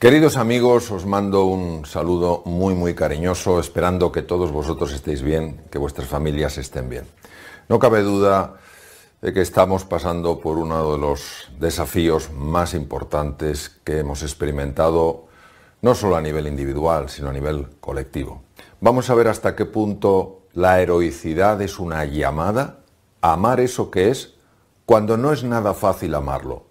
Queridos amigos, os mando un saludo muy muy cariñoso, esperando que todos vosotros estéis bien, que vuestras familias estén bien. No cabe duda de que estamos pasando por uno de los desafíos más importantes que hemos experimentado, no solo a nivel individual, sino a nivel colectivo. Vamos a ver hasta qué punto la heroicidad es una llamada a amar eso que es cuando no es nada fácil amarlo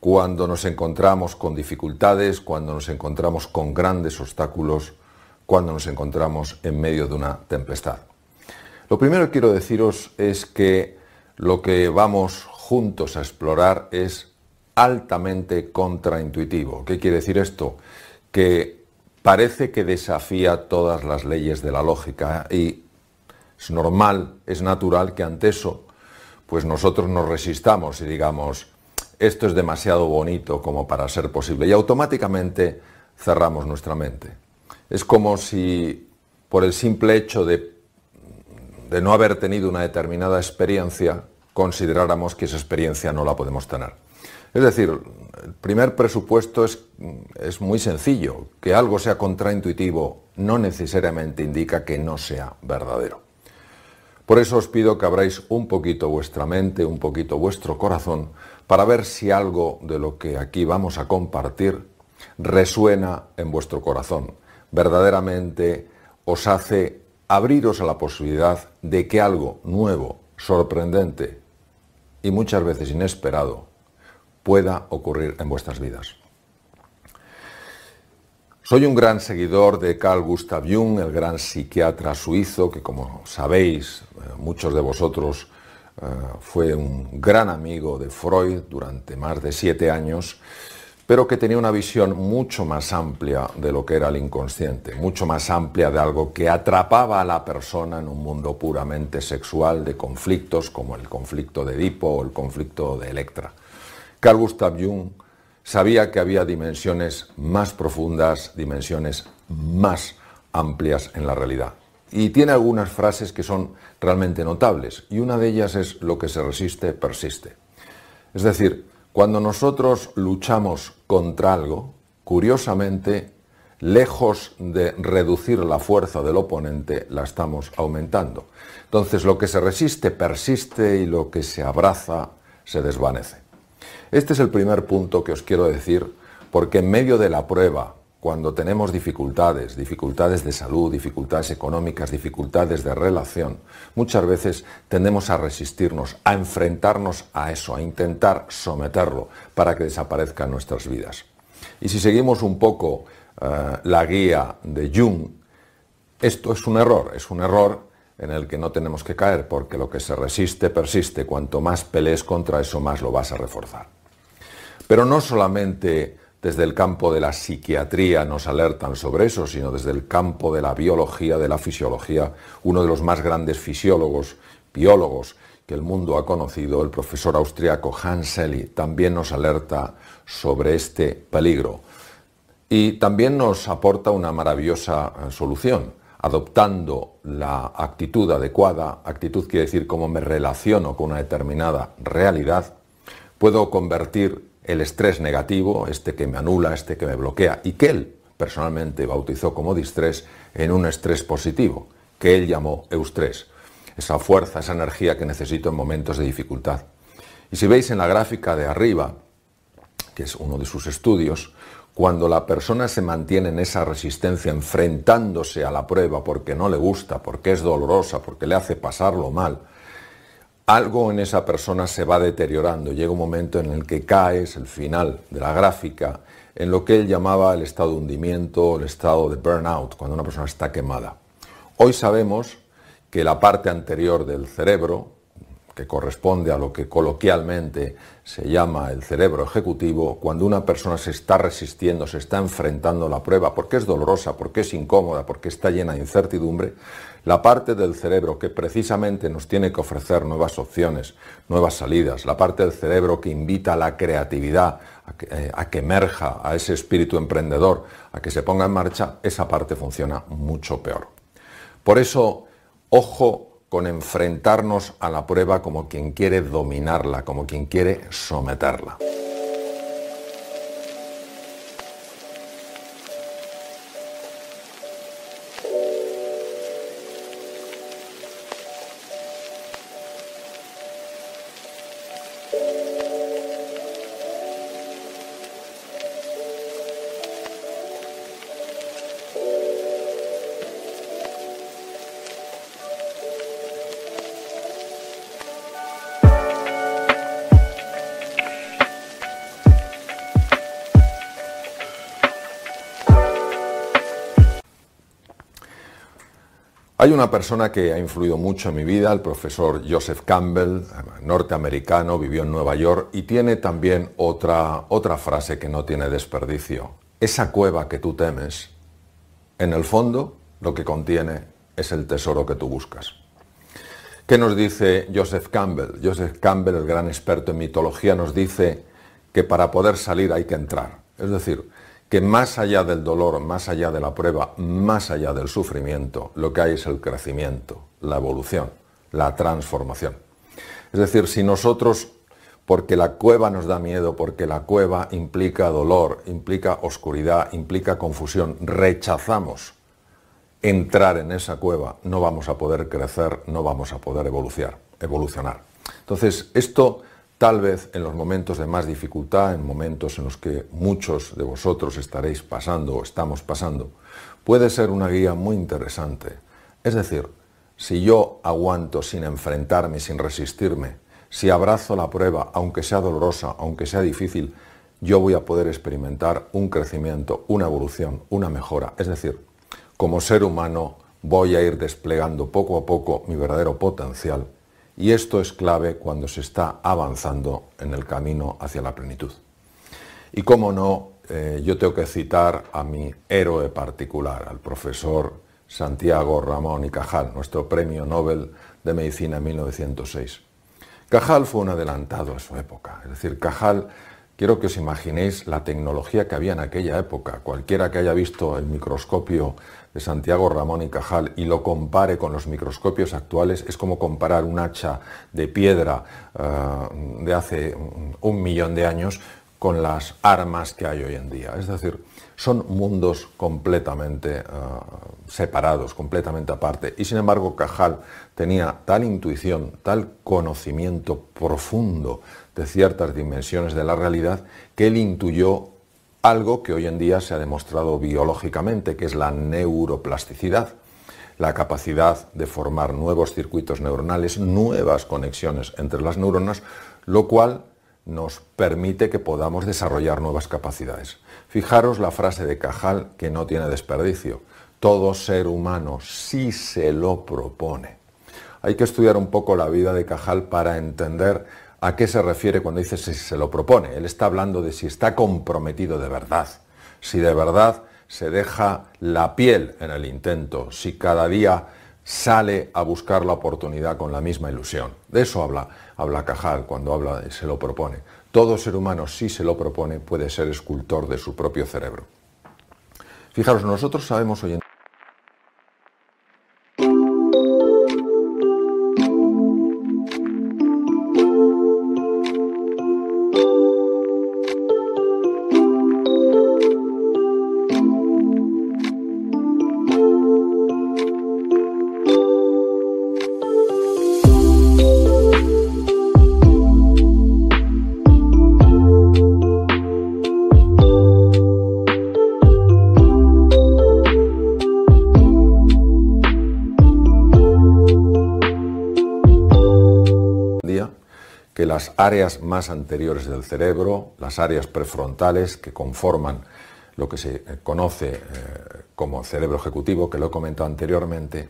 cuando nos encontramos con dificultades, cuando nos encontramos con grandes obstáculos, cuando nos encontramos en medio de una tempestad. Lo primero que quiero deciros es que lo que vamos juntos a explorar es altamente contraintuitivo. ¿Qué quiere decir esto? Que parece que desafía todas las leyes de la lógica y es normal, es natural que ante eso, pues nosotros nos resistamos y digamos, esto es demasiado bonito como para ser posible. Y automáticamente cerramos nuestra mente. Es como si por el simple hecho de, no haber tenido una determinada experiencia, consideráramos que esa experiencia no la podemos tener. Es decir, el primer presupuesto es muy sencillo. Que algo sea contraintuitivo no necesariamente indica que no sea verdadero. Por eso os pido que abráis un poquito vuestra mente, un poquito vuestro corazón, para ver si algo de lo que aquí vamos a compartir resuena en vuestro corazón, verdaderamente os hace abriros a la posibilidad de que algo nuevo, sorprendente y muchas veces inesperado pueda ocurrir en vuestras vidas. Soy un gran seguidor de Carl Gustav Jung, el gran psiquiatra suizo, que como sabéis eh, muchos de vosotros Ah, fue un gran amigo de Freud durante más de siete años, pero que tenía una visión mucho más amplia de lo que era el inconsciente, mucho más amplia de algo que atrapaba a la persona en un mundo puramente sexual de conflictos como el conflicto de Edipo o el conflicto de Electra. Carl Gustav Jung sabía que había dimensiones más profundas, dimensiones más amplias en la realidad y tiene algunas frases que son realmente notables, y una de ellas es lo que se resiste, persiste. Es decir, cuando nosotros luchamos contra algo, curiosamente, lejos de reducir la fuerza del oponente, la estamos aumentando. Entonces, lo que se resiste, persiste y lo que se abraza, se desvanece. Este es el primer punto que os quiero decir, porque en medio de la prueba, cuando tenemos dificultades, dificultades de salud, dificultades económicas, dificultades de relación, muchas veces tendemos a resistirnos, a enfrentarnos a eso, a intentar someterlo para que desaparezcan nuestras vidas. Y si seguimos un poco eh, la guía de Jung, esto es un error, es un error en el que no tenemos que caer, porque lo que se resiste persiste, cuanto más pelees contra eso, más lo vas a reforzar. Pero no solamente desde el campo de la psiquiatría nos alertan sobre eso, sino desde el campo de la biología, de la fisiología, uno de los más grandes fisiólogos, biólogos que el mundo ha conocido, el profesor austriaco Hans Sely también nos alerta sobre este peligro. Y también nos aporta una maravillosa eh, solución, adoptando la actitud adecuada, actitud quiere decir cómo me relaciono con una determinada realidad, puedo convertir el estrés negativo, este que me anula, este que me bloquea, y que él personalmente bautizó como distrés, en un estrés positivo, que él llamó eustrés, esa fuerza, esa energía que necesito en momentos de dificultad. Y si veis en la gráfica de arriba, que es uno de sus estudios, cuando la persona se mantiene en esa resistencia, enfrentándose a la prueba porque no le gusta, porque es dolorosa, porque le hace pasarlo mal, algo en esa persona se va deteriorando. Llega un momento en el que caes, el final de la gráfica, en lo que él llamaba el estado de hundimiento, el estado de burnout, cuando una persona está quemada. Hoy sabemos que la parte anterior del cerebro, que corresponde a lo que coloquialmente se llama el cerebro ejecutivo, cuando una persona se está resistiendo, se está enfrentando a la prueba, porque es dolorosa, porque es incómoda, porque está llena de incertidumbre, la parte del cerebro que precisamente nos tiene que ofrecer nuevas opciones, nuevas salidas, la parte del cerebro que invita a la creatividad, a que, eh, emerja, a ese espíritu emprendedor, a que se ponga en marcha, esa parte funciona mucho peor. Por eso, ojo con enfrentarnos a la prueba como quien quiere dominarla, como quien quiere someterla. Hay una persona que ha influido mucho en mi vida, el profesor Joseph Campbell, norteamericano, vivió en Nueva York y tiene también otra, otra frase que no tiene desperdicio. Esa cueva que tú temes, en el fondo lo que contiene es el tesoro que tú buscas. ¿Qué nos dice Joseph Campbell? Joseph Campbell, el gran experto en mitología, nos dice que para poder salir hay que entrar. Es decir, que más allá del dolor, más allá de la prueba, más allá del sufrimiento, lo que hay es el crecimiento, la evolución, la transformación. Es decir, si nosotros, porque la cueva nos da miedo, porque la cueva implica dolor, implica oscuridad, implica confusión, rechazamos entrar en esa cueva, no vamos a poder crecer, no vamos a poder evolucionar. evolucionar. Entonces, esto Tal vez en los momentos de más dificultad, en momentos en los que muchos de vosotros estaréis pasando o estamos pasando, puede ser una guía muy interesante. Es decir, si yo aguanto sin enfrentarme, sin resistirme, si abrazo la prueba, aunque sea dolorosa, aunque sea difícil, yo voy a poder experimentar un crecimiento, una evolución, una mejora. Es decir, como ser humano voy a ir desplegando poco a poco mi verdadero potencial y esto es clave cuando se está avanzando en el camino hacia la plenitud. Y cómo no, eh, yo tengo que citar a mi héroe particular, al profesor Santiago Ramón y Cajal, nuestro premio Nobel de Medicina en 1906. Cajal fue un adelantado a su época, es decir, Cajal Quiero que os imaginéis la tecnología que había en aquella época. Cualquiera que haya visto el microscopio de Santiago Ramón y Cajal y lo compare con los microscopios actuales, es como comparar un hacha de piedra eh, de hace un millón de años con las armas que hay hoy en día. Es decir, son mundos completamente eh, separados, completamente aparte. Y sin embargo, Cajal tenía tal intuición, tal conocimiento profundo de ciertas dimensiones de la realidad, que él intuyó algo que hoy en día se ha demostrado biológicamente, que es la neuroplasticidad, la capacidad de formar nuevos circuitos neuronales, nuevas conexiones entre las neuronas, lo cual nos permite que podamos desarrollar nuevas capacidades. Fijaros la frase de Cajal que no tiene desperdicio. Todo ser humano, ...sí se lo propone. Hay que estudiar un poco la vida de Cajal para entender a qué se refiere cuando dice si se lo propone. Él está hablando de si está comprometido de verdad, si de verdad se deja la piel en el intento, si cada día sale a buscar la oportunidad con la misma ilusión. De eso habla, habla Cajal cuando habla de se lo propone. Todo ser humano, si se lo propone, puede ser escultor de su propio cerebro. Fijaros, nosotros sabemos hoy en que las áreas más anteriores del cerebro, las áreas prefrontales que conforman lo que se eh, conoce eh, como cerebro ejecutivo, que lo he comentado anteriormente,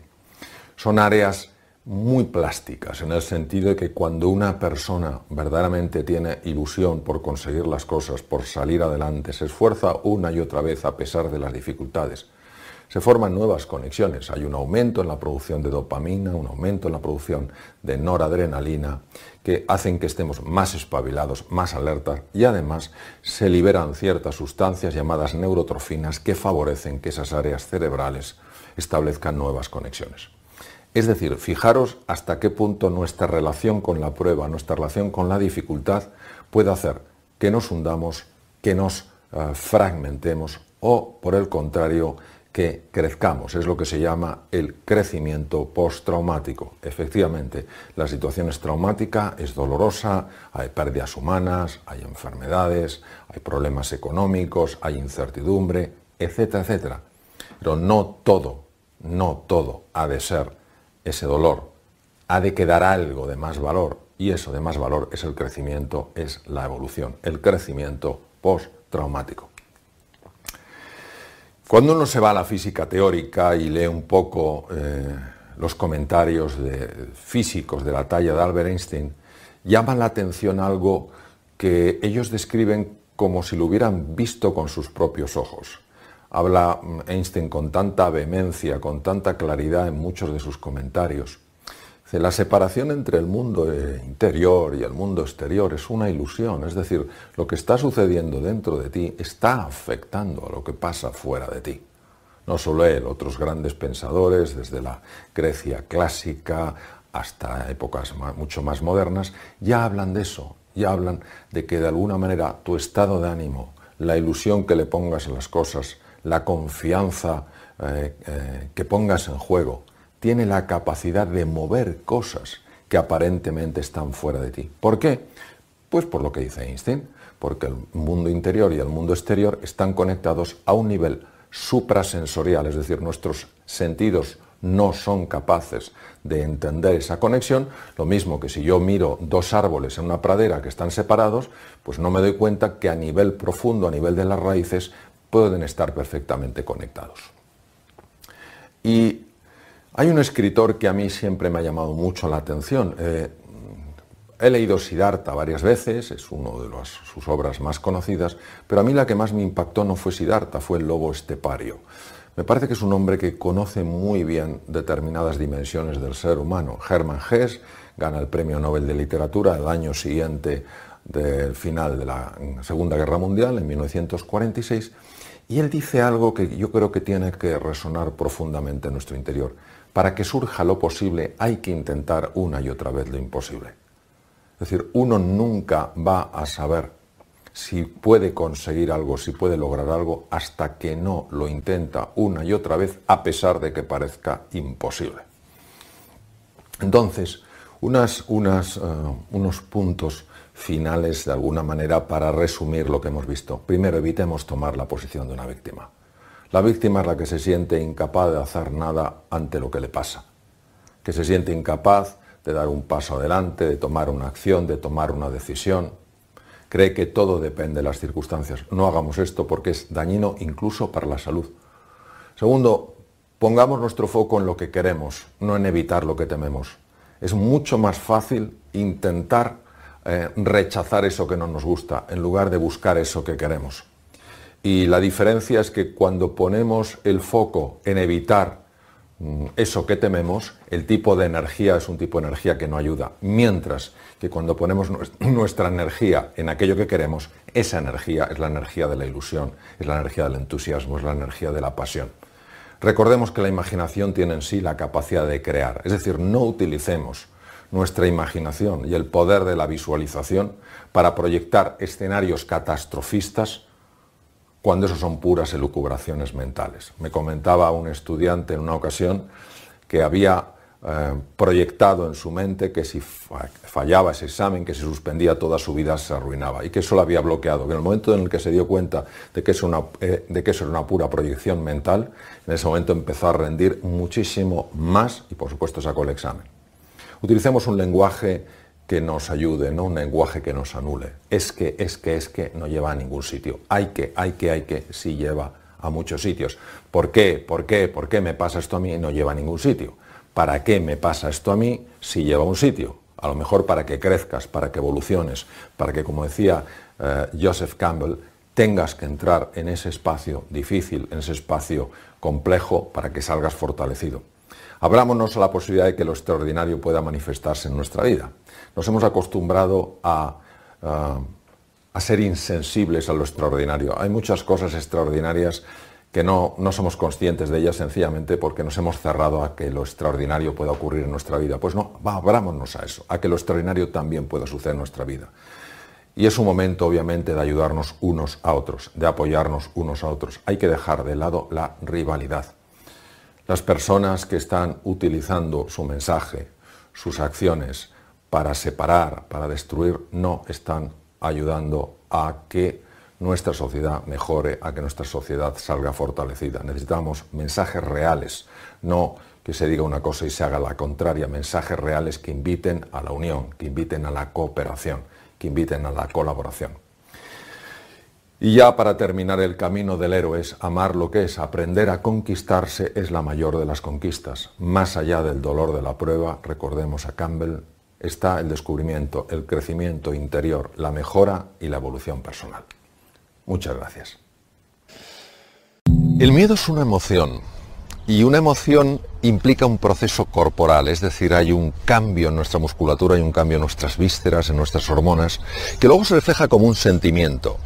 son áreas muy plásticas, en el sentido de que cuando una persona verdaderamente tiene ilusión por conseguir las cosas, por salir adelante, se esfuerza una y otra vez a pesar de las dificultades, se forman nuevas conexiones. Hay un aumento en la producción de dopamina, un aumento en la producción de noradrenalina, que hacen que estemos más espabilados, más alertas y además se liberan ciertas sustancias llamadas neurotrofinas que favorecen que esas áreas cerebrales establezcan nuevas conexiones. Es decir, fijaros hasta qué punto nuestra relación con la prueba, nuestra relación con la dificultad puede hacer que nos hundamos, que nos eh, fragmentemos o, por el contrario, que crezcamos, es lo que se llama el crecimiento postraumático. Efectivamente, la situación es traumática, es dolorosa, hay pérdidas humanas, hay enfermedades, hay problemas económicos, hay incertidumbre, etcétera, etcétera. Pero no todo, no todo ha de ser ese dolor, ha de quedar algo de más valor y eso de más valor es el crecimiento, es la evolución, el crecimiento postraumático. Cuando uno se va a la física teórica y lee un poco eh, los comentarios físicos de la talla de Albert Einstein, llama la atención algo que ellos describen como si lo hubieran visto con sus propios ojos. Habla mm, Einstein con tanta vehemencia, con tanta claridad en muchos de sus comentarios, la separación entre el mundo eh, interior y el mundo exterior es una ilusión, es decir, lo que está sucediendo dentro de ti está afectando a lo que pasa fuera de ti. No solo él, otros grandes pensadores, desde la Grecia clásica hasta épocas mucho más modernas, ya hablan de eso, ya hablan de que de alguna manera tu estado de ánimo, la ilusión que le pongas en las cosas, la confianza eh, eh, que pongas en juego, tiene la capacidad de mover cosas que aparentemente están fuera de ti. ¿Por qué? Pues por lo que dice Einstein, porque el mundo interior y el mundo exterior están conectados a un nivel suprasensorial, es decir, nuestros sentidos no son capaces de entender esa conexión, lo mismo que si yo miro dos árboles en una pradera que están separados, pues no me doy cuenta que a nivel profundo, a nivel de las raíces, pueden estar perfectamente conectados. Y hay un escritor que a mí siempre me ha llamado mucho la atención. Eh, he leído Siddhartha varias veces, es una de sus obras más conocidas, pero a mí la que más me impactó no fue Siddhartha, fue El Lobo Estepario. Me parece que es un hombre que conoce muy bien determinadas dimensiones del ser humano. Hermann Hesse gana el Premio Nobel de Literatura el año siguiente del final de la Segunda Guerra Mundial, en 1946, y él dice algo que yo creo que tiene que resonar profundamente en nuestro interior. Para que surja lo posible hay que intentar una y otra vez lo imposible. Es decir, uno nunca va a saber si puede conseguir algo, si puede lograr algo, hasta que no lo intenta una y otra vez, a pesar de que parezca imposible. Entonces, eh, unos puntos finales de alguna manera para resumir lo que hemos visto. Primero, evitemos tomar la posición de una víctima. La víctima es la que se siente incapaz de hacer nada ante lo que le pasa, que se siente incapaz de dar un paso adelante, de tomar una acción, de tomar una decisión. Cree que todo depende de las circunstancias. No hagamos esto porque es dañino incluso para la salud. Segundo, pongamos nuestro foco en lo que queremos, no en evitar lo que tememos. Es mucho más fácil intentar eh, rechazar eso que no nos gusta en lugar de buscar eso que queremos. Y la diferencia es que cuando ponemos el foco en evitar mm, eso que tememos, el tipo de energía es un tipo de energía que no ayuda. Mientras que cuando ponemos nuestra energía en aquello que queremos, esa energía es la energía de la ilusión, es la energía del entusiasmo, es la energía de la pasión. Recordemos que la imaginación tiene en sí la capacidad de crear, es decir, no utilicemos nuestra imaginación y el poder de la visualización para proyectar escenarios catastrofistas cuando eso son puras elucubraciones mentales. Me comentaba un estudiante en una ocasión que había eh, proyectado en su mente que si fallaba ese examen, que se suspendía toda su vida se arruinaba y que eso lo había bloqueado, que en el momento en el que se dio cuenta de que eh, de que eso era una pura proyección mental, en ese momento empezó a rendir muchísimo más y por supuesto sacó el examen. Utilicemos un lenguaje que nos ayude, no un lenguaje que nos anule. Es que, es que, es que no lleva a ningún sitio. Hay que, hay que, hay que, sí lleva a muchos sitios. ¿Por qué? ¿Por qué? ¿Por qué me pasa esto a mí no lleva a ningún sitio? ¿Para qué me pasa esto a mí si lleva a un sitio? A lo mejor para que crezcas, para que evoluciones, para que, como decía eh, Joseph Campbell, tengas que entrar en ese espacio difícil, en ese espacio complejo, para que salgas fortalecido. Abrámonos a la posibilidad de que lo extraordinario pueda manifestarse en nuestra vida. Nos hemos acostumbrado a, ser insensibles a lo extraordinario. Hay muchas cosas extraordinarias que no, somos conscientes de ellas sencillamente porque nos hemos cerrado a que lo extraordinario pueda ocurrir en nuestra vida. Pues no, abrámonos a eso, a que lo extraordinario también pueda suceder en nuestra vida. Y es un momento, obviamente, de ayudarnos unos a otros, de apoyarnos unos a otros. Hay que dejar de lado la rivalidad las personas que están utilizando su mensaje, sus acciones para separar, para destruir, no están ayudando a que nuestra sociedad mejore, a que nuestra sociedad salga fortalecida. Necesitamos mensajes reales, no que se diga una cosa y se haga la contraria, mensajes reales que inviten a la unión, que inviten a la cooperación, que inviten a la colaboración. Y ya para terminar, el camino del héroe es amar lo que es, aprender a conquistarse es la mayor de las conquistas. Más allá del dolor de la prueba, recordemos a Campbell, está el descubrimiento, el crecimiento interior, la mejora y la evolución personal. Muchas gracias. El miedo es una emoción, y una emoción implica un proceso corporal, es decir, hay un cambio en nuestra musculatura, hay un cambio en nuestras vísceras, en nuestras hormonas, que luego se refleja como un sentimiento.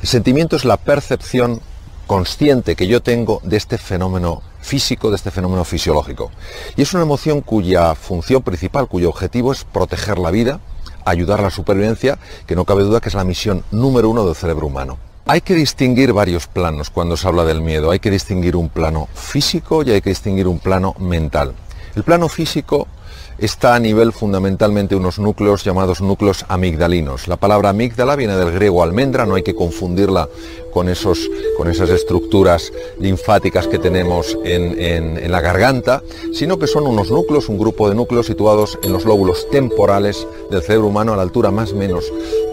El sentimiento es la percepción consciente que yo tengo de este fenómeno físico, de este fenómeno fisiológico. Y es una emoción cuya función principal, cuyo objetivo es proteger la vida, ayudar a la supervivencia, que no cabe duda que es la misión número uno del cerebro humano. Hay que distinguir varios planos cuando se habla del miedo. Hay que distinguir un plano físico y hay que distinguir un plano mental. El plano físico está a nivel fundamentalmente unos núcleos llamados núcleos amigdalinos. La palabra amígdala viene del griego almendra, no hay que confundirla con, esos, con esas estructuras linfáticas que tenemos en, en, en la garganta, sino que son unos núcleos, un grupo de núcleos situados en los lóbulos temporales del cerebro humano a la altura más o menos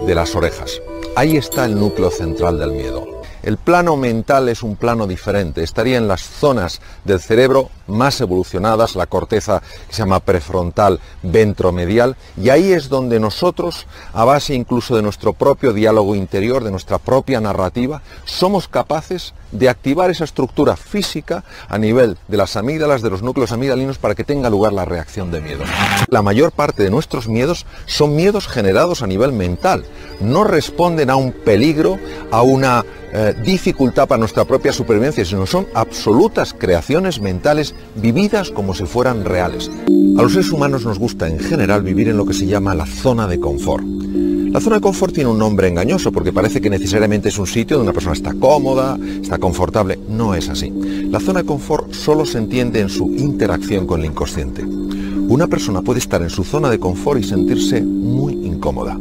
de las orejas. Ahí está el núcleo central del miedo, el plano mental es un plano diferente, estaría en las zonas del cerebro más evolucionadas, la corteza que se llama prefrontal ventromedial, y ahí es donde nosotros, a base incluso de nuestro propio diálogo interior, de nuestra propia narrativa, somos capaces de activar esa estructura física a nivel de las amígdalas, de los núcleos amigdalinos, para que tenga lugar la reacción de miedo. La mayor parte de nuestros miedos son miedos generados a nivel mental, no responden a un peligro, a una eh, dificultad para nuestra propia supervivencia, sino son absolutas creaciones mentales vividas como si fueran reales. A los seres humanos nos gusta en general vivir en lo que se llama la zona de confort. La zona de confort tiene un nombre engañoso porque parece que necesariamente es un sitio donde una persona está cómoda, está confortable. No es así. La zona de confort solo se entiende en su interacción con el inconsciente. Una persona puede estar en su zona de confort y sentirse muy incómoda.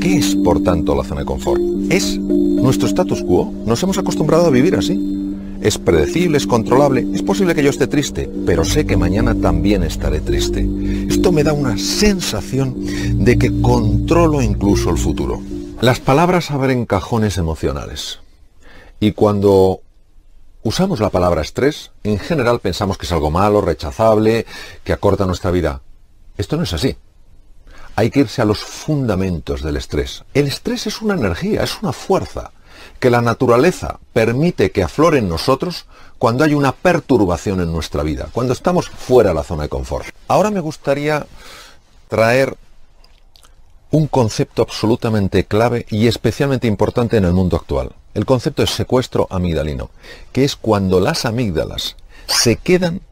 ¿Qué es, por tanto, la zona de confort? Es nuestro status quo. Nos hemos acostumbrado a vivir así. Es predecible, es controlable. Es posible que yo esté triste, pero sé que mañana también estaré triste. Esto me da una sensación de que controlo incluso el futuro. Las palabras abren cajones emocionales. Y cuando usamos la palabra estrés, en general pensamos que es algo malo, rechazable, que acorta nuestra vida. Esto no es así hay que irse a los fundamentos del estrés. El estrés es una energía, es una fuerza que la naturaleza permite que aflore en nosotros cuando hay una perturbación en nuestra vida, cuando estamos fuera de la zona de confort. Ahora me gustaría traer un concepto absolutamente clave y especialmente importante en el mundo actual. El concepto de secuestro amigdalino, que es cuando las amígdalas se quedan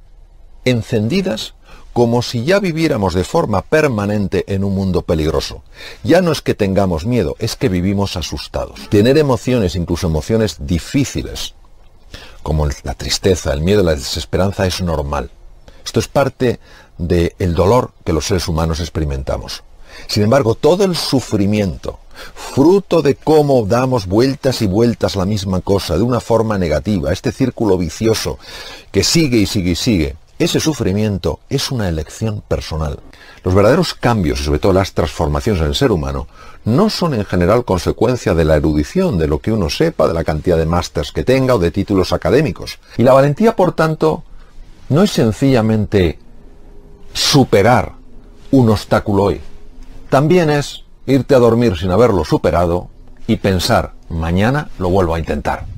encendidas como si ya viviéramos de forma permanente en un mundo peligroso. Ya no es que tengamos miedo, es que vivimos asustados. Tener emociones, incluso emociones difíciles, como la tristeza, el miedo, la desesperanza, es normal. Esto es parte del el dolor que los seres humanos experimentamos. Sin embargo, todo el sufrimiento, fruto de cómo damos vueltas y vueltas la misma cosa, de una forma negativa, este círculo vicioso que sigue y sigue y sigue, ese sufrimiento es una elección personal. Los verdaderos cambios y sobre todo las transformaciones en el ser humano no son en general consecuencia de la erudición, de lo que uno sepa, de la cantidad de másters que tenga o de títulos académicos. Y la valentía, por tanto, no es sencillamente superar un obstáculo hoy. También es irte a dormir sin haberlo superado y pensar, mañana lo vuelvo a intentar.